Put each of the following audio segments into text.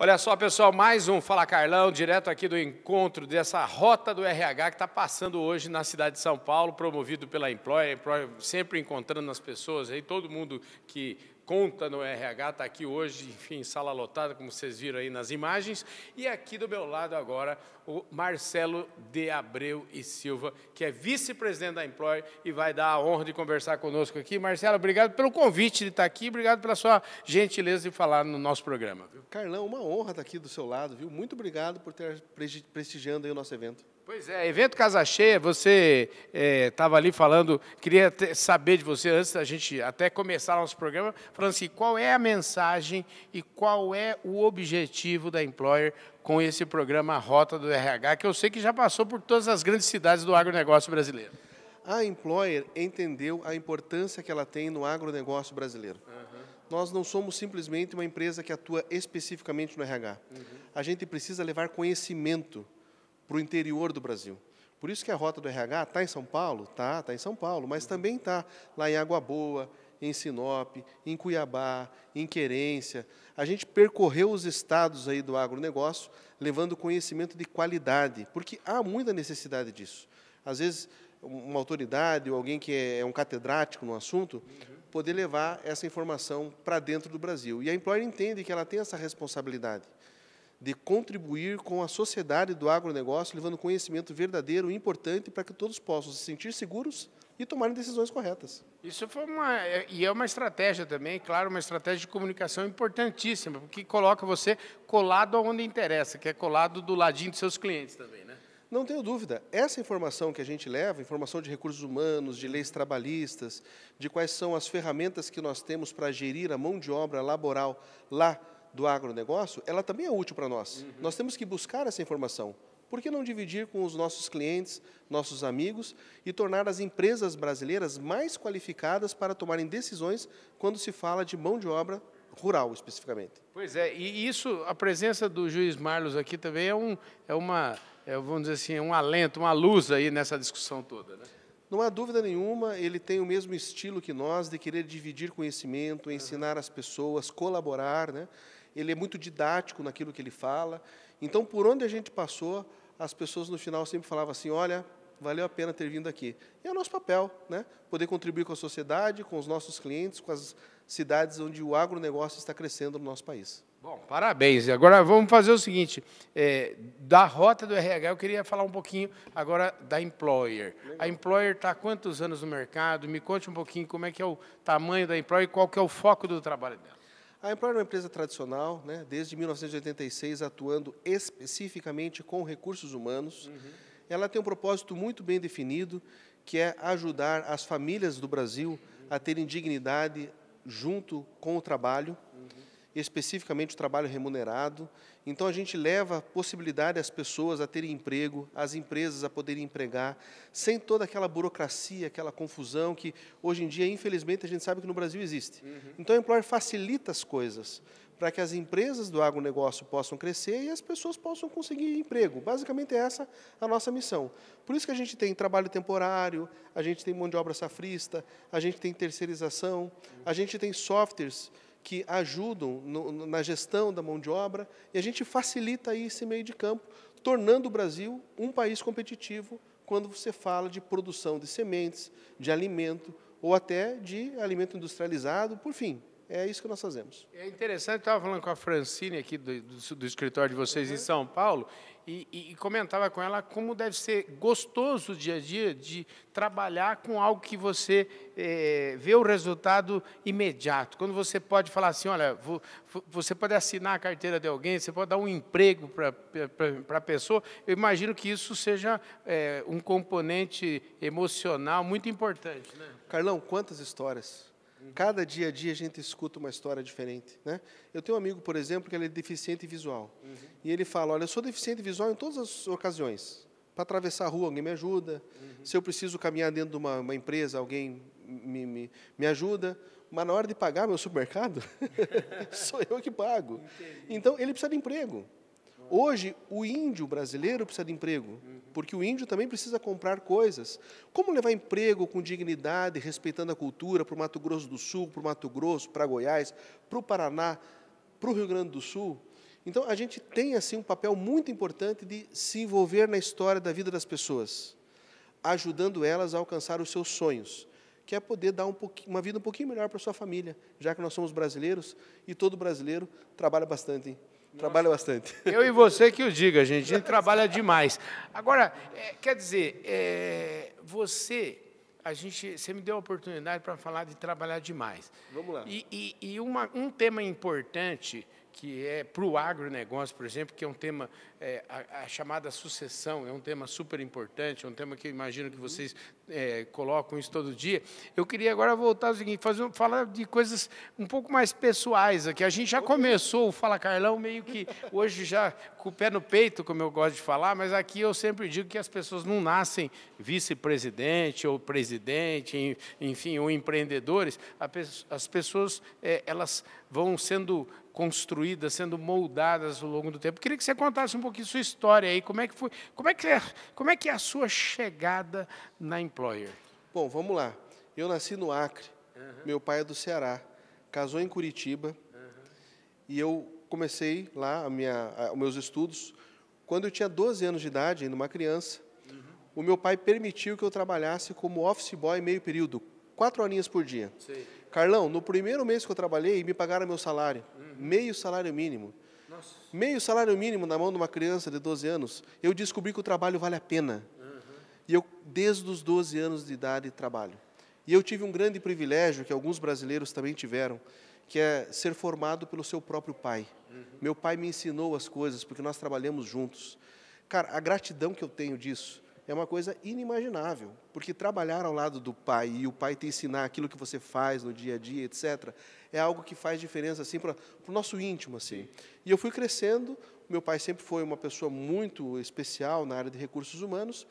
Olha só, pessoal, mais um Fala Carlão, direto aqui do encontro dessa rota do RH que está passando hoje na cidade de São Paulo, promovido pela Employ, sempre encontrando as pessoas aí, todo mundo que conta no RH, está aqui hoje, enfim, sala lotada, como vocês viram aí nas imagens. E aqui do meu lado agora, o Marcelo de Abreu e Silva, que é vice-presidente da Employer e vai dar a honra de conversar conosco aqui. Marcelo, obrigado pelo convite de estar aqui, obrigado pela sua gentileza de falar no nosso programa. Carlão, uma honra estar aqui do seu lado, viu? Muito obrigado por ter prestigiando o nosso evento. Pois é, evento Casa Cheia, você estava eh, é, ali falando, queria ter, saber de você, antes da gente até começar nosso programa, falando assim, qual é a mensagem e qual é o objetivo da Employer com esse programa Rota do RH, que eu sei que já passou por todas as grandes cidades do agronegócio brasileiro. A Employer entendeu a importância que ela tem no agronegócio brasileiro. Nós não somos simplesmente uma empresa que atua especificamente no RH. Uhum. A gente precisa levar conhecimento para o interior do Brasil. Por isso que a rota do RH está em São Paulo? Está, está em São Paulo, mas uhum. também está lá em Água Boa, em Sinop, em Cuiabá, em Querência. A gente percorreu os estados aí do agronegócio, levando conhecimento de qualidade, porque há muita necessidade disso. Às vezes, uma autoridade ou alguém que é, é um catedrático no assunto, uhum. poder levar essa informação para dentro do Brasil. E a Employer entende que ela tem essa responsabilidade de contribuir com a sociedade do agronegócio, levando conhecimento verdadeiro e importante para que todos possam se sentir seguros e tomarem decisões corretas. Isso foi uma é, e é uma estratégia também, claro, uma estratégia de comunicação importantíssima, porque coloca você colado aonde interessa, que é colado do ladinho dos seus clientes também, né? Não tenho dúvida. Essa informação que a gente leva, informação de recursos humanos, de leis trabalhistas, de quais são as ferramentas que nós temos para gerir a mão de obra laboral lá do agronegócio, ela também é útil para nós. Uhum. Nós temos que buscar essa informação. Por que não dividir com os nossos clientes, nossos amigos e tornar as empresas brasileiras mais qualificadas para tomarem decisões quando se fala de mão de obra rural, especificamente? Pois é, e isso, a presença do juiz Marlos aqui também é, um, é uma, é, vamos dizer assim, é um alento, uma luz aí nessa discussão toda, né? Não há dúvida nenhuma, ele tem o mesmo estilo que nós de querer dividir conhecimento, ensinar as pessoas, colaborar, né? ele é muito didático naquilo que ele fala. Então, por onde a gente passou, as pessoas no final sempre falavam assim: olha, valeu a pena ter vindo aqui. E é o nosso papel, né? poder contribuir com a sociedade, com os nossos clientes, com as cidades onde o agronegócio está crescendo no nosso país. Bom, parabéns. Agora vamos fazer o seguinte: é, da rota do RH, eu queria falar um pouquinho agora da Employer. Legal. A Employer está há quantos anos no mercado? Me conte um pouquinho como é que é o tamanho da Employer e qual que é o foco do trabalho dela. A Employer é uma empresa tradicional, né, desde 1986 atuando especificamente com recursos humanos. Uhum. Ela tem um propósito muito bem definido, que é ajudar as famílias do Brasil a terem dignidade junto com o trabalho especificamente o trabalho remunerado. Então, a gente leva a possibilidade às pessoas a terem emprego, às empresas a poderem empregar, sem toda aquela burocracia, aquela confusão que hoje em dia, infelizmente, a gente sabe que no Brasil existe. Uhum. Então, o Employer facilita as coisas para que as empresas do agronegócio possam crescer e as pessoas possam conseguir emprego. Basicamente, é essa a nossa missão. Por isso que a gente tem trabalho temporário, a gente tem mão de obra safrista, a gente tem terceirização, a gente tem softwares que ajudam no, na gestão da mão de obra, e a gente facilita aí esse meio de campo, tornando o Brasil um país competitivo quando você fala de produção de sementes, de alimento ou até de alimento industrializado, por fim, é isso que nós fazemos. É interessante, estava falando com a Francine aqui do, do, do escritório de vocês uhum. em São Paulo e, e, comentava com ela como deve ser gostoso o dia a dia de trabalhar com algo que você é, vê o resultado imediato. Quando você pode falar assim, olha, vou, você pode assinar a carteira de alguém, você pode dar um emprego para a pessoa, eu imagino que isso seja é, um componente emocional muito importante. Né? Carlão, quantas histórias Cada dia a dia a gente escuta uma história diferente, né? Eu tenho um amigo, por exemplo, que ele é deficiente visual. Uhum. E ele fala: "Olha, eu sou deficiente visual em todas as ocasiões. Para atravessar a rua, alguém me ajuda. Uhum. Se eu preciso caminhar dentro de uma, uma empresa, alguém me, me, me ajuda mas na hora de pagar meu supermercado, sou eu que pago. Entendi. Então, ele precisa de emprego. Hoje, o índio brasileiro precisa de emprego. Uhum porque o índio também precisa comprar coisas. Como levar emprego com dignidade, respeitando a cultura, para o Mato Grosso do Sul, para o Mato Grosso, para Goiás, para o Paraná, para o Rio Grande do Sul? Então, a gente tem assim um papel muito importante de se envolver na história da vida das pessoas, ajudando elas a alcançar os seus sonhos, que é poder dar um uma vida um pouquinho melhor para a sua família, já que nós somos brasileiros e todo brasileiro trabalha bastante. Hein? Trabalha bastante. Eu e você que o diga, gente. A gente trabalha demais. Agora, é, quer dizer, é, você, a gente, você me deu a oportunidade para falar de trabalhar demais. Vamos lá. E, e, e uma, um tema importante que é para o agronegócio, por exemplo, que é um tema, é, a, a, chamada sucessão, é um tema super importante, é um tema que eu imagino que uhum. vocês é, colocam isso todo dia. Eu queria agora voltar ao seguinte, fazer, falar de coisas um pouco mais pessoais aqui. A gente já começou o Fala Carlão meio que hoje já com o pé no peito, como eu gosto de falar, mas aqui eu sempre digo que as pessoas não nascem vice-presidente ou presidente, enfim, ou empreendedores. As pessoas, é, elas vão sendo construídas, sendo moldadas ao longo do tempo. queria que você contasse um pouquinho sua história aí, como é que foi, como é que é, como é que é a sua chegada na Employer? Bom, vamos lá. Eu nasci no Acre, uhum. meu pai é do Ceará, casou em Curitiba uhum. e eu comecei lá minha, a, os meus estudos quando eu tinha 12 anos de idade, ainda uma criança. Uhum. O meu pai permitiu que eu trabalhasse como office boy meio período, quatro horinhas por dia. Sim. Carlão, no primeiro mês que eu trabalhei, me pagaram meu salário, uhum. meio salário mínimo. Nossa. Meio salário mínimo na mão de uma criança de 12 anos, eu descobri que o trabalho vale a pena. Uhum. E eu, desde os 12 anos de idade, trabalho. E eu tive um grande privilégio, que alguns brasileiros também tiveram, que é ser formado pelo seu próprio pai. Uhum. Meu pai me ensinou as coisas, porque nós trabalhamos juntos. Cara, a gratidão que eu tenho disso é uma coisa inimaginável, porque trabalhar ao lado do pai e o pai te ensinar aquilo que você faz no dia a dia, etc., é algo que faz diferença assim para o nosso íntimo assim. E eu fui crescendo. Meu pai sempre foi uma pessoa muito especial na área de recursos humanos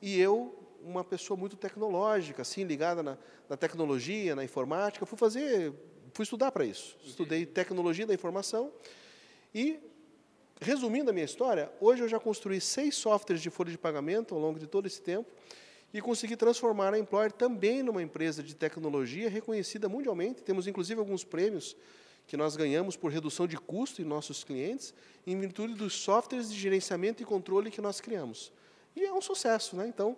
e eu uma pessoa muito tecnológica, assim ligada na, na tecnologia, na informática. Fui fazer, fui estudar para isso. Estudei tecnologia da informação e resumindo a minha história, hoje eu já construí seis softwares de folha de pagamento ao longo de todo esse tempo e consegui transformar a Employer também numa empresa de tecnologia reconhecida mundialmente. Temos inclusive alguns prêmios que nós ganhamos por redução de custo em nossos clientes, em virtude dos softwares de gerenciamento e controle que nós criamos. E é um sucesso, né? Então,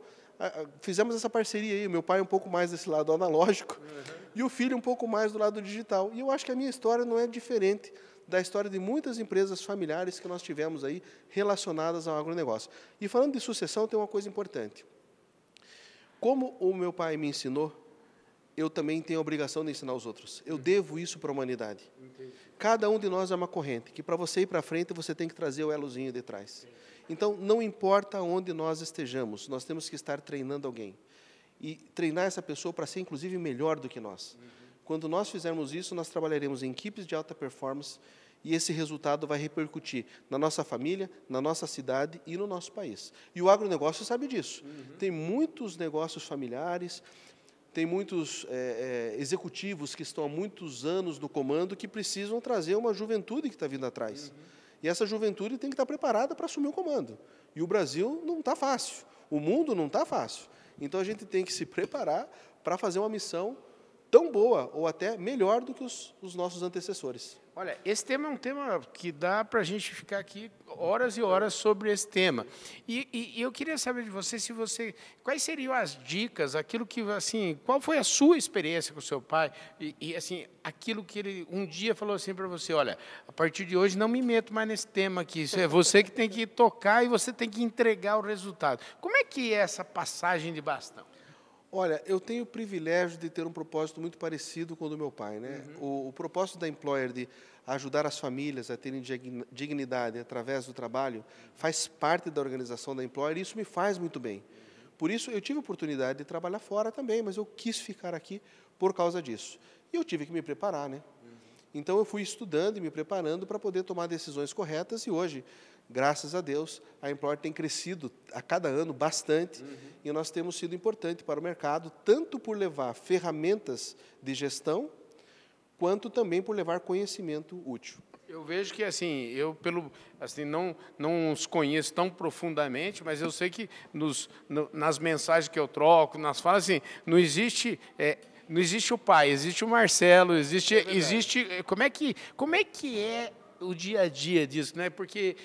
fizemos essa parceria aí, meu pai um pouco mais desse lado analógico uhum. e o filho um pouco mais do lado digital. E eu acho que a minha história não é diferente da história de muitas empresas familiares que nós tivemos aí relacionadas ao agronegócio. E falando de sucessão, tem uma coisa importante. Como o meu pai me ensinou, eu também tenho a obrigação de ensinar os outros. Eu devo isso para a humanidade. Entendi. Cada um de nós é uma corrente, que para você ir para frente, você tem que trazer o elozinho de trás. Então, não importa onde nós estejamos, nós temos que estar treinando alguém. E treinar essa pessoa para ser, inclusive, melhor do que nós. Uhum. Quando nós fizermos isso, nós trabalharemos em equipes de alta performance e esse resultado vai repercutir na nossa família, na nossa cidade e no nosso país. E o agronegócio sabe disso. Uhum. Tem muitos negócios familiares, tem muitos é, é, executivos que estão há muitos anos no comando que precisam trazer uma juventude que está vindo atrás. Uhum. E essa juventude tem que estar tá preparada para assumir o comando. E o Brasil não está fácil, o mundo não está fácil. Então a gente tem que se preparar para fazer uma missão tão boa ou até melhor do que os, os nossos antecessores. Olha, esse tema é um tema que dá para a gente ficar aqui horas e horas sobre esse tema. E, e, e, eu queria saber de você se você quais seriam as dicas, aquilo que assim, qual foi a sua experiência com o seu pai e, e assim aquilo que ele um dia falou assim para você, olha, a partir de hoje não me meto mais nesse tema aqui, isso é você que tem que tocar e você tem que entregar o resultado. Como é que é essa passagem de bastão? Olha, eu tenho o privilégio de ter um propósito muito parecido com o do meu pai. Né? Uhum. O, o, propósito da Employer de ajudar as famílias a terem dignidade através do trabalho faz parte da organização da Employer e isso me faz muito bem. Por isso, eu tive oportunidade de trabalhar fora também, mas eu quis ficar aqui por causa disso. E eu tive que me preparar, né? Uhum. Então, eu fui estudando e me preparando para poder tomar decisões corretas e hoje graças a Deus, a Implor tem crescido a cada ano bastante uhum. e nós temos sido importante para o mercado, tanto por levar ferramentas de gestão, quanto também por levar conhecimento útil. Eu vejo que assim, eu pelo assim não não os conheço tão profundamente, mas eu sei que nos, no, nas mensagens que eu troco, nas falas assim, não existe é, não existe o pai, existe o Marcelo, existe é existe como é que como é que é o dia a dia disso, né? Porque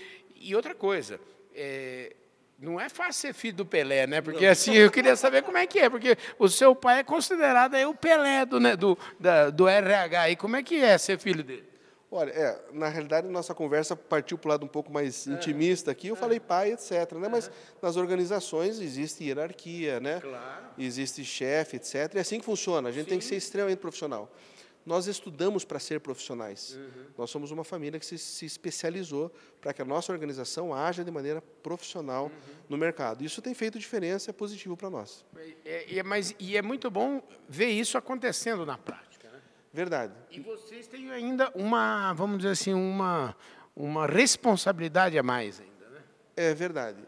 e outra coisa, é, não é fácil ser filho do Pelé, né? Porque não. assim, eu queria saber como é que é, porque o seu pai é considerado aí o Pelé do, né, do, da, do RH. E como é que é ser filho dele? Olha, é, na realidade, nossa conversa partiu para o lado um pouco mais é. intimista aqui. Eu é. falei pai, etc. Né? Mas é. nas organizações existe hierarquia, né? Claro. Existe chefe, etc. É assim que funciona. A gente Sim. tem que ser extremamente profissional nós estudamos para ser profissionais. Uhum. Nós somos uma família que se, se especializou para que a nossa organização haja de maneira profissional uhum. no mercado. Isso tem feito diferença, é positivo para nós. É, é, é mas, e é muito bom ver isso acontecendo na prática. Né? Verdade. E vocês têm ainda uma, vamos dizer assim, uma, uma responsabilidade a mais ainda. Né? É verdade.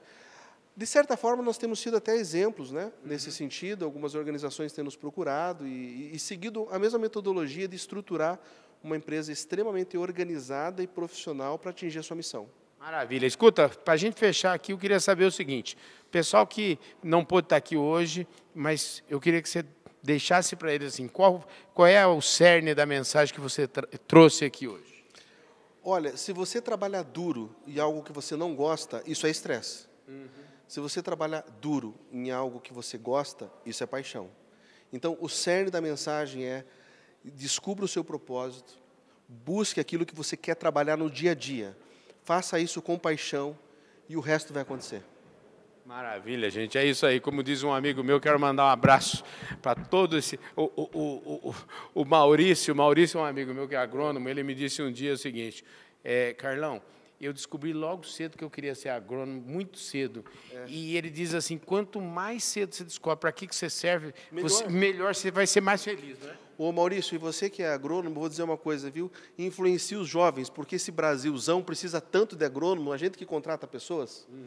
De certa forma, nós temos sido até exemplos né, uhum. nesse sentido, algumas organizações têm nos procurado e, e, seguido a mesma metodologia de estruturar uma empresa extremamente organizada e profissional para atingir a sua missão. Maravilha. Escuta, para a gente fechar aqui, eu queria saber o seguinte: pessoal que não pôde estar aqui hoje, mas eu queria que você deixasse para eles assim, qual, qual é o cerne da mensagem que você trouxe aqui hoje? Olha, se você trabalhar duro e algo que você não gosta, isso é estresse. Uhum. Se você trabalha duro em algo que você gosta, isso é paixão. Então, o cerne da mensagem é: descubra o seu propósito, busque aquilo que você quer trabalhar no dia a dia, faça isso com paixão e o resto vai acontecer. Maravilha, gente. É isso aí. Como diz um amigo meu, quero mandar um abraço para todo esse. O, o, o, o, Maurício, o Maurício é um amigo meu que é agrônomo, ele me disse um dia o seguinte: é, Carlão, eu descobri logo cedo que eu queria ser agrônomo, muito cedo. É. E ele diz assim: quanto mais cedo você descobre para que, que você serve, melhor. Você, melhor você vai ser mais feliz, né? Ô Maurício, e você que é agrônomo, vou dizer uma coisa, viu? Influencia os jovens, porque esse Brasilzão precisa tanto de agrônomo, a gente que contrata pessoas, uhum.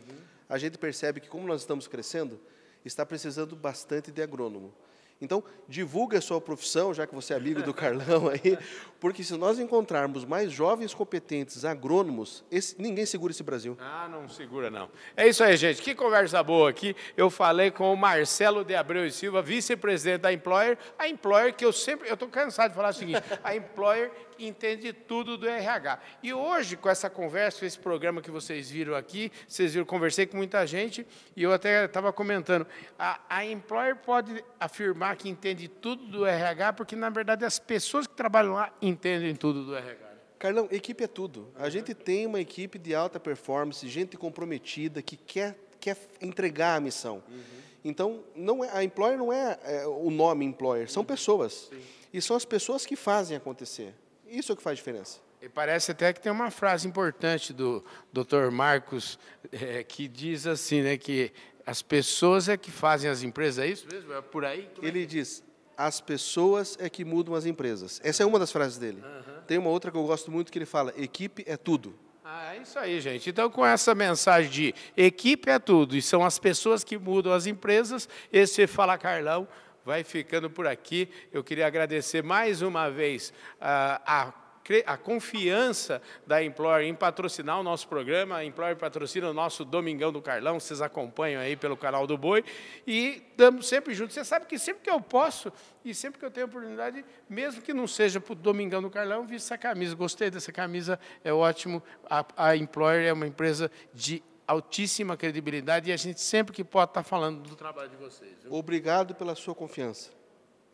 a gente percebe que, como nós estamos crescendo, está precisando bastante de agrônomo. Então, divulgue a sua profissão, já que você é amigo do Carlão aí, porque se nós encontrarmos mais jovens competentes agrônomos, esse, ninguém segura esse Brasil. Ah, não segura não. É isso aí, gente. Que conversa boa aqui. Eu falei com o Marcelo de Abreu e Silva, vice-presidente da Employer, a Employer que eu sempre, eu estou cansado de falar o seguinte, a Employer entende tudo do RH. E hoje, com essa conversa, esse programa que vocês viram aqui, vocês viram, conversei com muita gente e eu até estava comentando, a, a employer pode afirmar que entende tudo do RH, porque, na verdade, as pessoas que trabalham lá entendem tudo do RH. Né? Carlão, equipe é tudo. A gente tem uma equipe de alta performance, gente comprometida, que quer, quer entregar a missão. Uhum. Então, não é, a employer não é, é o nome employer, são uhum. pessoas. Sim. E são as pessoas que fazem acontecer. Isso é o que faz diferença. E parece até que tem uma frase importante do Dr. Marcos é, que diz assim, né, que as pessoas é que fazem as empresas, é isso mesmo? É por aí? É ele é? diz, as pessoas é que mudam as empresas. Essa é uma das frases dele. Uhum. Tem uma outra que eu gosto muito que ele fala: equipe é tudo. Ah, é isso aí, gente. Então, com essa mensagem de equipe é tudo, e são as pessoas que mudam as empresas, esse Fala Carlão vai ficando por aqui. Eu queria agradecer mais uma vez a, a a confiança da Implore em patrocinar o nosso programa. A Implore patrocina o nosso Domingão do Carlão, vocês acompanham aí pelo canal do Boi. E estamos sempre juntos. Você sabe que sempre que eu posso e sempre que eu tenho oportunidade, mesmo que não seja para o Domingão do Carlão, vi essa camisa. Gostei dessa camisa, é ótimo. A, a Implore é uma empresa de altíssima credibilidade e a gente sempre que pode estar tá falando do trabalho de vocês. Viu? Obrigado pela sua confiança.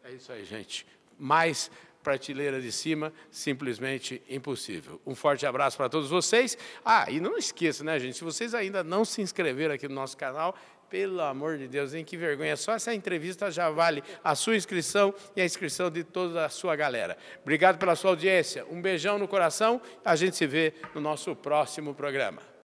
É isso aí, gente. Mais prateleira de cima, simplesmente impossível. Um forte abraço para todos vocês. Ah, e não esqueça, né, gente? Se vocês ainda não se inscreveram aqui no nosso canal, pelo amor de Deus, hein? Que vergonha. Só essa entrevista já vale a sua inscrição e a inscrição de toda a sua galera. Obrigado pela sua audiência. Um beijão no coração. A gente se vê no nosso próximo programa.